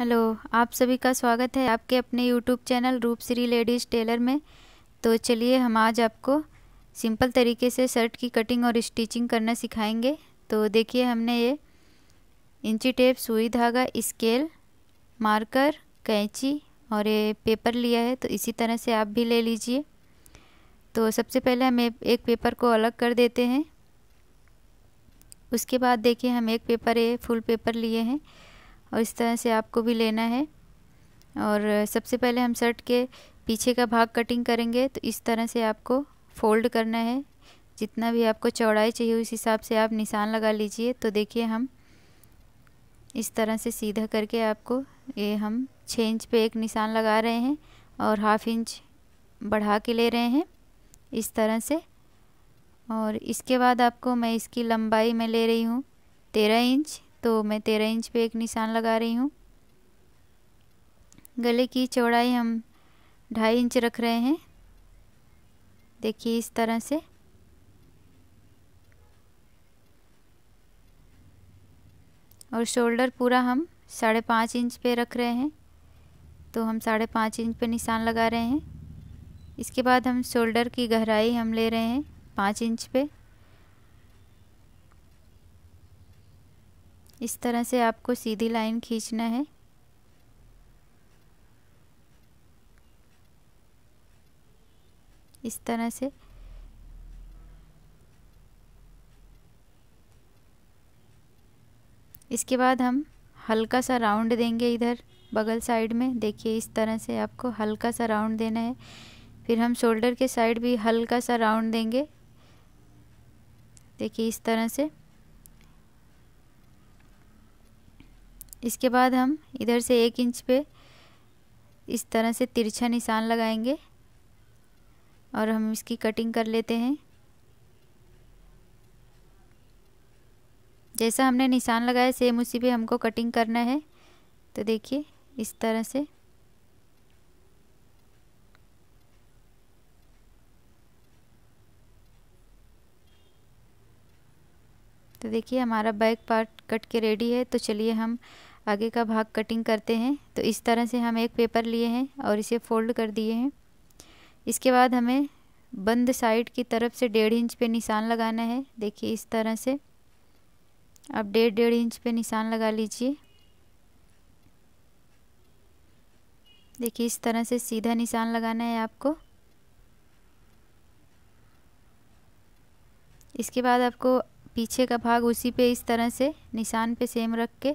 hello आप सभी का स्वागत है आपके अपने यूट्यूब चैनल रूप श्री लेडीज़ टेलर में तो चलिए हम आज आपको सिंपल तरीके से शर्ट की कटिंग और स्टिचिंग करना सिखाएंगे तो देखिए हमने ये इंची टेप सुई धागा स्केल मार्कर कैंची और ये पेपर लिया है तो इसी तरह से आप भी ले लीजिए तो सबसे पहले हम एक पेपर को अलग कर देते हैं उसके बाद देखिए हम एक पेपर ये फुल पेपर लिए हैं और इस तरह से आपको भी लेना है और सबसे पहले हम शर्ट के पीछे का भाग कटिंग करेंगे तो इस तरह से आपको फोल्ड करना है जितना भी आपको चौड़ाई चाहिए उस हिसाब से आप निशान लगा लीजिए तो देखिए हम इस तरह से सीधा करके आपको ये हम छः इंच पे एक निशान लगा रहे हैं और हाफ इंच बढ़ा के ले रहे हैं इस तरह से और इसके बाद आपको मैं इसकी लंबाई में ले रही हूँ तेरह इंच तो मैं तेरह इंच पे एक निशान लगा रही हूँ गले की चौड़ाई हम ढाई इंच रख रहे हैं देखिए इस तरह से और शोल्डर पूरा हम साढ़े पाँच इंच पे रख रहे हैं तो हम साढ़े पाँच इंच पे निशान लगा रहे हैं इसके बाद हम शोल्डर की गहराई हम ले रहे हैं पाँच इंच पे इस तरह से आपको सीधी लाइन खींचना है इस तरह से इसके बाद हम हल्का सा राउंड देंगे इधर बगल साइड में देखिए इस तरह से आपको हल्का सा राउंड देना है फिर हम शोल्डर के साइड भी हल्का सा राउंड देंगे देखिए इस तरह से इसके बाद हम इधर से एक इंच पे इस तरह से तिरछा निशान लगाएंगे और हम इसकी कटिंग कर लेते हैं जैसा हमने निशान लगाया सेम उसी पे हमको कटिंग करना है तो देखिए इस तरह से तो देखिए हमारा बैक पार्ट कट के रेडी है तो चलिए हम आगे का भाग कटिंग करते हैं तो इस तरह से हम एक पेपर लिए हैं और इसे फोल्ड कर दिए हैं इसके बाद हमें बंद साइड की तरफ से डेढ़ इंच पे निशान लगाना है देखिए इस तरह से आप डेढ़ डेढ़ इंच पे निशान लगा लीजिए देखिए इस तरह से सीधा निशान लगाना है आपको इसके बाद आपको पीछे का भाग उसी पे इस तरह से निशान पे सेम रख के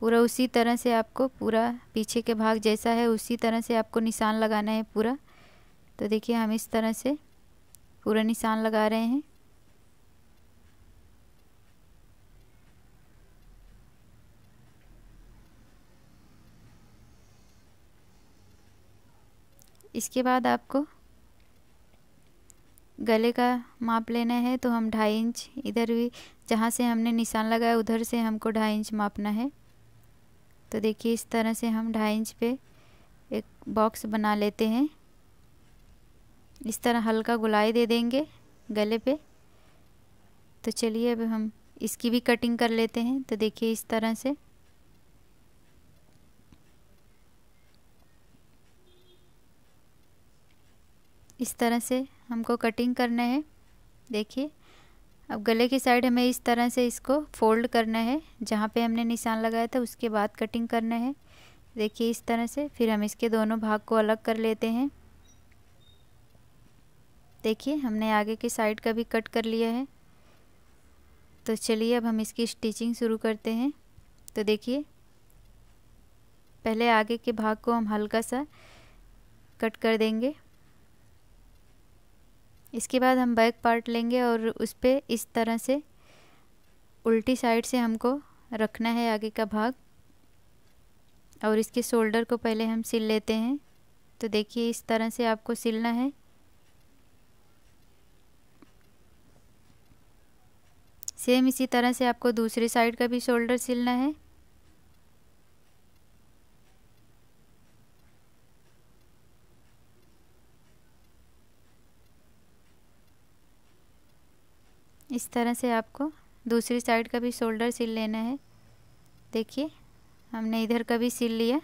पूरा उसी तरह से आपको पूरा पीछे के भाग जैसा है उसी तरह से आपको निशान लगाना है पूरा तो देखिए हम इस तरह से पूरा निशान लगा रहे हैं इसके बाद आपको गले का माप लेना है तो हम ढाई इंच इधर भी जहाँ से हमने निशान लगाया उधर से हमको ढाई इंच मापना है तो देखिए इस तरह से हम ढाई इंच पे एक बॉक्स बना लेते हैं इस तरह हल्का गुलाई दे देंगे गले पे तो चलिए अब हम इसकी भी कटिंग कर लेते हैं तो देखिए इस तरह से इस तरह से हमको कटिंग करना है देखिए अब गले की साइड हमें इस तरह से इसको फोल्ड करना है जहाँ पे हमने निशान लगाया था उसके बाद कटिंग करना है देखिए इस तरह से फिर हम इसके दोनों भाग को अलग कर लेते हैं देखिए हमने आगे की साइड का भी कट कर लिया है तो चलिए अब हम इसकी स्टिचिंग शुरू करते हैं तो देखिए पहले आगे के भाग को हम हल्का सा कट कर देंगे इसके बाद हम बैक पार्ट लेंगे और उस पर इस तरह से उल्टी साइड से हमको रखना है आगे का भाग और इसके शोल्डर को पहले हम सिल लेते हैं तो देखिए इस तरह से आपको सिलना है सेम इसी तरह से आपको दूसरी साइड का भी शोल्डर सिलना है इस तरह से आपको दूसरी साइड का भी शोल्डर सिल लेना है देखिए हमने इधर का भी सिल लिया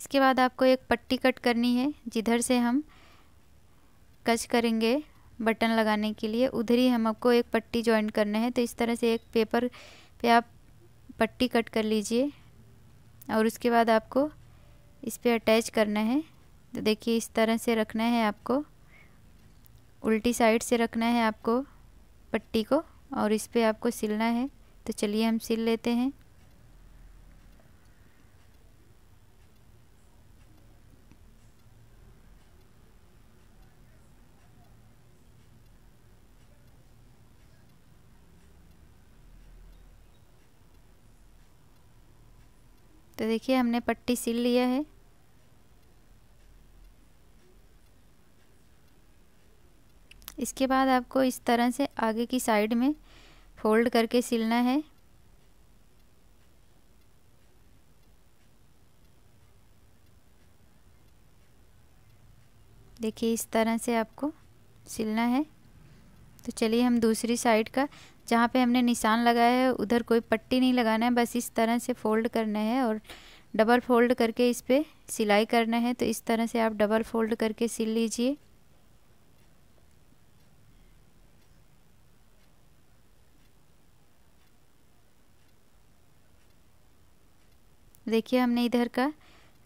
इसके बाद आपको एक पट्टी कट करनी है जिधर से हम कच करेंगे बटन लगाने के लिए उधर ही हम आपको एक पट्टी ज्वाइन करना है तो इस तरह से एक पेपर पे आप पट्टी कट कर लीजिए और उसके बाद आपको इस पर अटैच करना है तो देखिए इस तरह से रखना है आपको उल्टी साइड से रखना है आपको पट्टी को और इस पर आपको सिलना है तो चलिए हम सिल लेते हैं तो देखिए हमने पट्टी सिल लिया है इसके बाद आपको इस तरह से आगे की साइड में फोल्ड करके सिलना है देखिए इस तरह से आपको सिलना है तो चलिए हम दूसरी साइड का जहाँ पे हमने निशान लगाया है उधर कोई पट्टी नहीं लगाना है बस इस तरह से फोल्ड करना है और डबल फोल्ड करके इस पर सिलाई करना है तो इस तरह से आप डबल फोल्ड करके सिल लीजिए देखिए हमने इधर का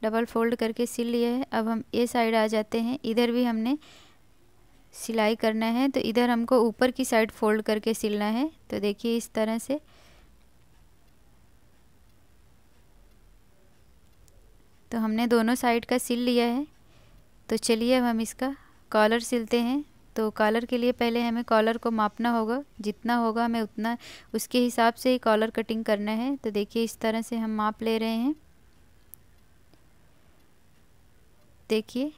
डबल फोल्ड करके सिल लिया है अब हम ये साइड आ जाते हैं इधर भी हमने सिलाई करना है तो इधर हमको ऊपर की साइड फोल्ड करके सिलना है तो देखिए इस तरह से तो हमने दोनों साइड का सिल लिया है तो चलिए अब हम इसका कॉलर सिलते हैं तो कॉलर के लिए पहले हमें कॉलर को मापना होगा जितना होगा हमें उतना उसके हिसाब से ही कॉलर कटिंग करना है तो देखिए इस तरह से हम माप ले रहे हैं देखिए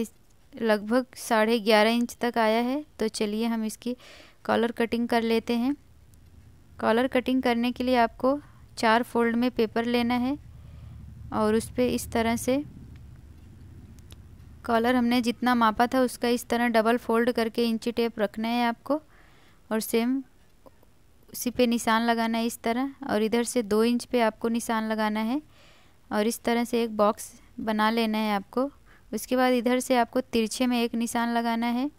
इस लगभग साढ़े ग्यारह इंच तक आया है तो चलिए हम इसकी कॉलर कटिंग कर लेते हैं कॉलर कटिंग करने के लिए आपको चार फोल्ड में पेपर लेना है और उस पर इस तरह से कॉलर हमने जितना मापा था उसका इस तरह डबल फोल्ड करके इंची टेप रखना है आपको और सेम उसी पे निशान लगाना है इस तरह और इधर से दो इंच पे आपको निशान लगाना है और इस तरह से एक बॉक्स बना लेना है आपको उसके बाद इधर से आपको तिरछे में एक निशान लगाना है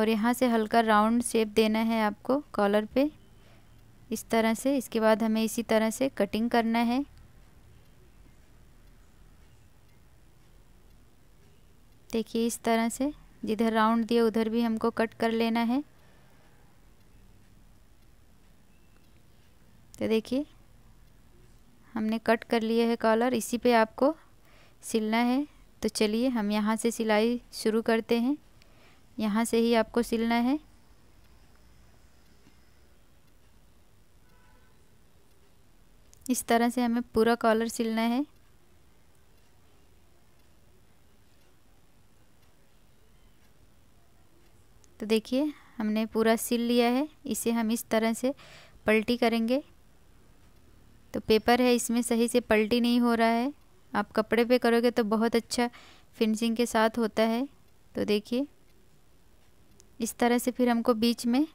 और यहाँ से हल्का राउंड शेप देना है आपको कॉलर पे इस तरह से इसके बाद हमें इसी तरह से कटिंग करना है देखिए इस तरह से जिधर राउंड दिया उधर भी हमको कट कर लेना है तो देखिए हमने कट कर लिया है कॉलर इसी पे आपको सिलना है तो चलिए हम यहाँ से सिलाई शुरू करते हैं यहाँ से ही आपको सिलना है इस तरह से हमें पूरा कॉलर सिलना है तो देखिए हमने पूरा सिल लिया है इसे हम इस तरह से पलटी करेंगे तो पेपर है इसमें सही से पलटी नहीं हो रहा है आप कपड़े पे करोगे तो बहुत अच्छा फिनिशिंग के साथ होता है तो देखिए इस तरह से फिर हमको बीच में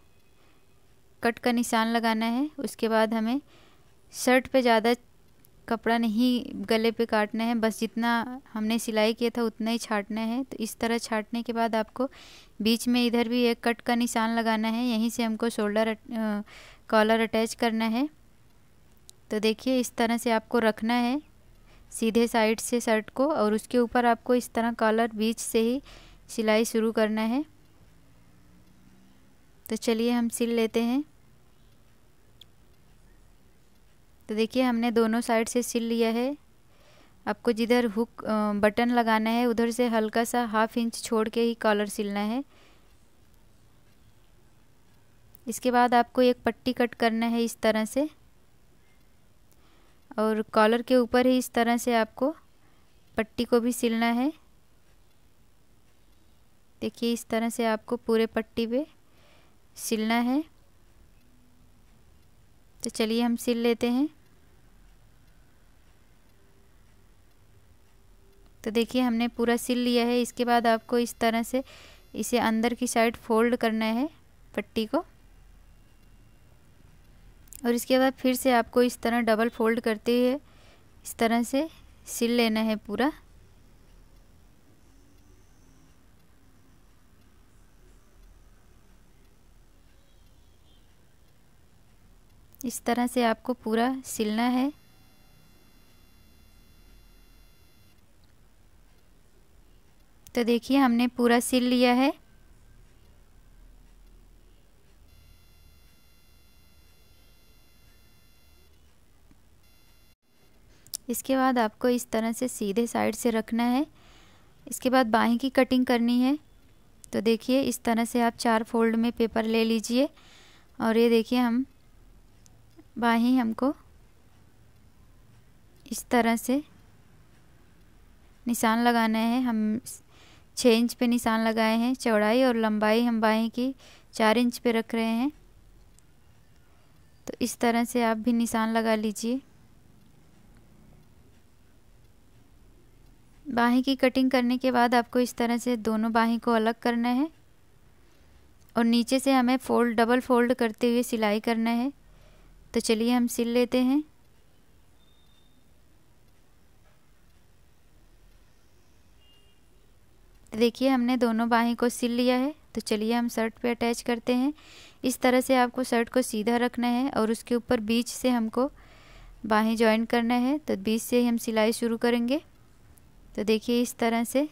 कट का निशान लगाना है उसके बाद हमें शर्ट पे ज़्यादा कपड़ा नहीं गले पे काटना है बस जितना हमने सिलाई किया था उतना ही छाटना है तो इस तरह छाटने के बाद आपको बीच में इधर भी एक कट का निशान लगाना है यहीं से हमको शोल्डर कॉलर अटैच करना है तो देखिए इस तरह से आपको रखना है सीधे साइड से शर्ट को और उसके ऊपर आपको इस तरह कॉलर बीच से ही सिलाई शुरू करना है तो चलिए हम सिल लेते हैं तो देखिए हमने दोनों साइड से सिल लिया है आपको जिधर हुक बटन लगाना है उधर से हल्का सा हाफ इंच छोड़ के ही कॉलर सिलना है इसके बाद आपको एक पट्टी कट करना है इस तरह से और कॉलर के ऊपर ही इस तरह से आपको पट्टी को भी सिलना है देखिए इस तरह से आपको पूरे पट्टी पे सिलना है तो चलिए हम सिल लेते हैं तो देखिए हमने पूरा सिल लिया है इसके बाद आपको इस तरह से इसे अंदर की साइड फोल्ड करना है पट्टी को और इसके बाद फिर से आपको इस तरह डबल फोल्ड करते हुए इस तरह से सिल लेना है पूरा इस तरह से आपको पूरा सिलना है तो देखिए हमने पूरा सिल लिया है इसके बाद आपको इस तरह से सीधे साइड से रखना है इसके बाद बाहें की कटिंग करनी है तो देखिए इस तरह से आप चार फोल्ड में पेपर ले लीजिए और ये देखिए हम बाहें हमको इस तरह से निशान लगाना है हम छः इंच पे निशान लगाए हैं चौड़ाई और लंबाई हम बाहें की चार इंच पे रख रहे हैं तो इस तरह से आप भी निशान लगा लीजिए बाहें की कटिंग करने के बाद आपको इस तरह से दोनों बाहें को अलग करना है और नीचे से हमें फोल्ड डबल फोल्ड करते हुए सिलाई करना है तो चलिए हम सिल लेते हैं देखिए हमने दोनों बाहें को सिल लिया है तो चलिए हम शर्ट पे अटैच करते हैं इस तरह से आपको शर्ट को सीधा रखना है और उसके ऊपर बीच से हमको बाहें ज्वाइन करना है तो बीच से ही हम सिलाई शुरू करेंगे तो देखिए इस तरह से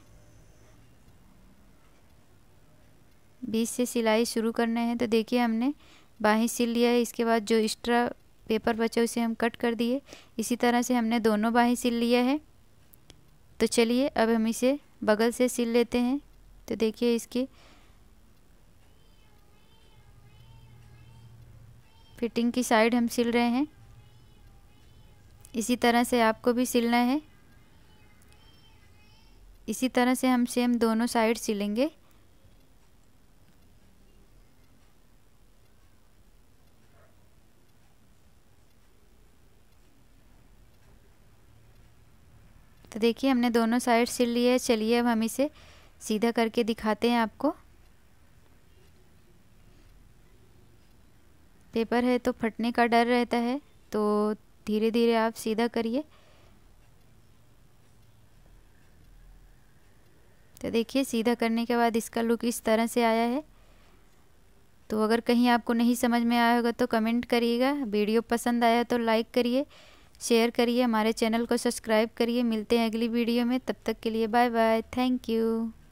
बीच से सिलाई शुरू करना है तो देखिए हमने बाहीं सिल लिया है इसके बाद जो एक्स्ट्रा पेपर बचा उसे हम कट कर दिए इसी तरह से हमने दोनों बाहीं सिल लिया है तो चलिए अब हम इसे बगल से सिल लेते हैं तो देखिए इसके फिटिंग की साइड हम सिल रहे हैं इसी तरह से आपको भी सिलना है इसी तरह से हम सेम दोनों साइड सिलेंगे देखिए हमने दोनों साइड सिल लिए है चलिए अब हम इसे सीधा करके दिखाते हैं आपको पेपर है तो फटने का डर रहता है तो धीरे धीरे आप सीधा करिए तो देखिए सीधा करने के बाद इसका लुक इस तरह से आया है तो अगर कहीं आपको नहीं समझ में आया होगा तो कमेंट करिएगा वीडियो पसंद आया तो लाइक करिए शेयर करिए हमारे चैनल को सब्सक्राइब करिए मिलते हैं अगली वीडियो में तब तक के लिए बाय बाय थैंक यू